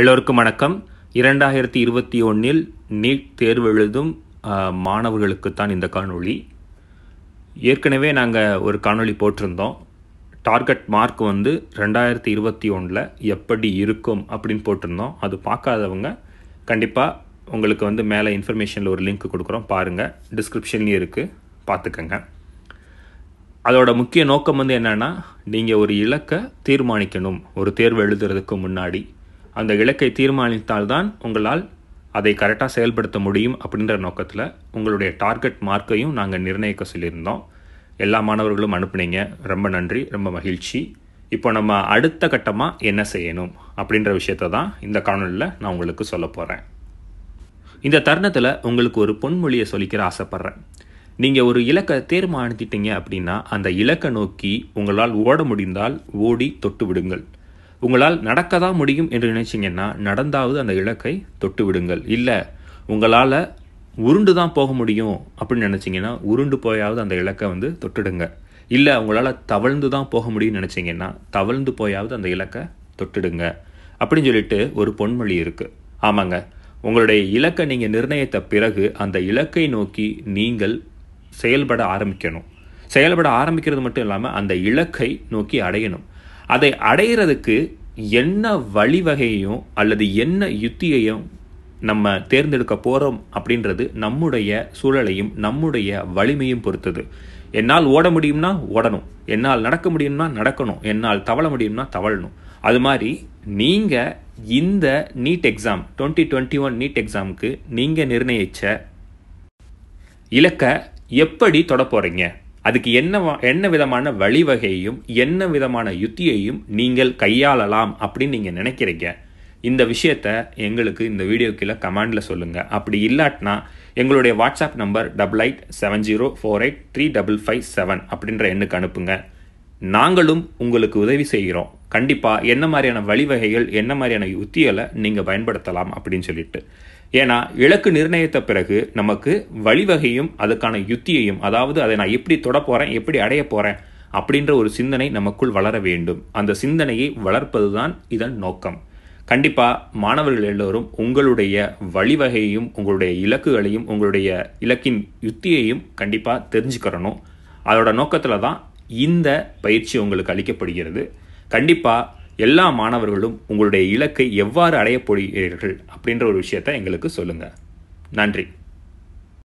எல்லோருக்கும் வணக்கம் இரண்டாயிரத்தி இருபத்தி ஒன்றில் நீட் தேர்வு எழுதும் மாணவர்களுக்குத்தான் இந்த காணொளி ஏற்கனவே நாங்கள் ஒரு காணொளி போட்டிருந்தோம் டார்கெட் மார்க் வந்து ரெண்டாயிரத்தி இருபத்தி ஒன்றில் எப்படி இருக்கும் அப்படின்னு போட்டிருந்தோம் அது பார்க்காதவங்க கண்டிப்பாக உங்களுக்கு வந்து மேலே இன்ஃபர்மேஷனில் ஒரு லிங்க் கொடுக்குறோம் பாருங்கள் டிஸ்கிரிப்ஷன்லேயும் இருக்குது பார்த்துக்கோங்க அதோட முக்கிய நோக்கம் வந்து என்னென்னா நீங்கள் ஒரு இலக்கை தீர்மானிக்கணும் ஒரு தேர்வு எழுதுறதுக்கு முன்னாடி அந்த இலக்கை தீர்மானித்தால்தான் உங்களால் அதை கரெக்டாக செயல்படுத்த முடியும் அப்படின்ற நோக்கத்தில் உங்களுடைய டார்கெட் மார்க்கையும் நாங்கள் நிர்ணயிக்க சொல்லியிருந்தோம் எல்லா மாணவர்களும் அனுப்புனீங்க ரொம்ப நன்றி ரொம்ப மகிழ்ச்சி இப்போ நம்ம அடுத்த கட்டமாக என்ன செய்யணும் அப்படின்ற விஷயத்தை தான் இந்த காணொலியில் நான் உங்களுக்கு சொல்ல போகிறேன் இந்த தருணத்தில் உங்களுக்கு ஒரு பொன்மொழியை சொல்லிக்கிற ஆசைப்பட்றேன் நீங்கள் ஒரு இலக்கை தீர்மானித்திட்டீங்க அப்படின்னா அந்த இலக்கை நோக்கி உங்களால் ஓட முடிந்தால் ஓடி தொட்டு விடுங்கள் உங்களால் நடக்கதான் முடியும் என்று நினைச்சிங்கன்னா நடந்தாவது அந்த இலக்கை தொட்டு விடுங்கள் இல்லை உங்களால் உருண்டு தான் போக முடியும் அப்படின்னு நினச்சிங்கன்னா உருண்டு போயாவது அந்த இலக்கை வந்து தொட்டுடுங்க இல்லை உங்களால் தவழ்ந்து தான் போக முடியும்னு நினச்சிங்கன்னா தவழ்ந்து போயாவது அந்த இலக்கை தொட்டுடுங்க அப்படின்னு சொல்லிட்டு ஒரு பொன்மொழி இருக்குது ஆமாங்க உங்களுடைய இலக்கை நீங்கள் நிர்ணயித்த பிறகு அந்த இலக்கை நோக்கி நீங்கள் செயல்பட ஆரம்பிக்கணும் செயல்பட ஆரம்பிக்கிறது மட்டும் இல்லாமல் அந்த இலக்கை நோக்கி அடையணும் அதை அடையிறதுக்கு என்ன வழிவகையையும் அல்லது என்ன யுத்தியையும் நம்ம தேர்ந்தெடுக்க போகிறோம் அப்படின்றது நம்முடைய சூழலையும் நம்முடைய வலிமையும் பொறுத்தது என்னால் ஓட முடியும்னா ஓடணும் என்னால் நடக்க முடியும்னா நடக்கணும் என்னால் தவள முடியும்னா தவழணும் அது மாதிரி நீங்கள் இந்த NEET exam twenty twenty one NEET எக்ஸாமுக்கு நீங்கள் நிர்ணயித்த இலக்கை எப்படி தொட போகிறீங்க அதுக்கு என்ன என்ன விதமான வழிவகையையும் என்ன விதமான யுத்தியையும் நீங்கள் கையாளலாம் அப்படின்னு நீங்கள் நினைக்கிறீங்க இந்த விஷயத்த எங்களுக்கு இந்த வீடியோ கீழே கமெண்டில் சொல்லுங்கள் அப்படி இல்லாட்டினா எங்களுடைய WhatsApp number double eight seven zero four eight three double five seven அப்படின்ற எண்ணுக்கு அனுப்புங்க நாங்களும் உங்களுக்கு உதவி செய்கிறோம் கண்டிப்பாக என்ன மாதிரியான வழிவகைகள் என்ன மாதிரியான யுத்திகளை நீங்கள் பயன்படுத்தலாம் அப்படின்னு சொல்லிட்டு ஏன்னா இலக்கு நிர்ணயித்த பிறகு நமக்கு வழிவகையும் அதுக்கான யுத்தியையும் அதாவது அதை நான் எப்படி தொட எப்படி அடைய போகிறேன் அப்படின்ற ஒரு சிந்தனை நமக்குள் வளர வேண்டும் அந்த சிந்தனையை வளர்ப்பது தான் இதன் நோக்கம் கண்டிப்பாக மாணவர்கள் எல்லோரும் உங்களுடைய வழிவகையையும் உங்களுடைய இலக்குகளையும் உங்களுடைய இலக்கின் யுத்தியையும் கண்டிப்பாக தெரிஞ்சுக்கிறணும் அதோட நோக்கத்தில் தான் இந்த பயிற்சி உங்களுக்கு அளிக்கப்படுகிறது கண்டிப்பாக எல்லா மாணவர்களும் உங்களுடைய இலக்கை எவ்வாறு அடையப்படுகிறீர்கள் அப்படின்ற ஒரு விஷயத்தை எங்களுக்கு சொல்லுங்கள் நன்றி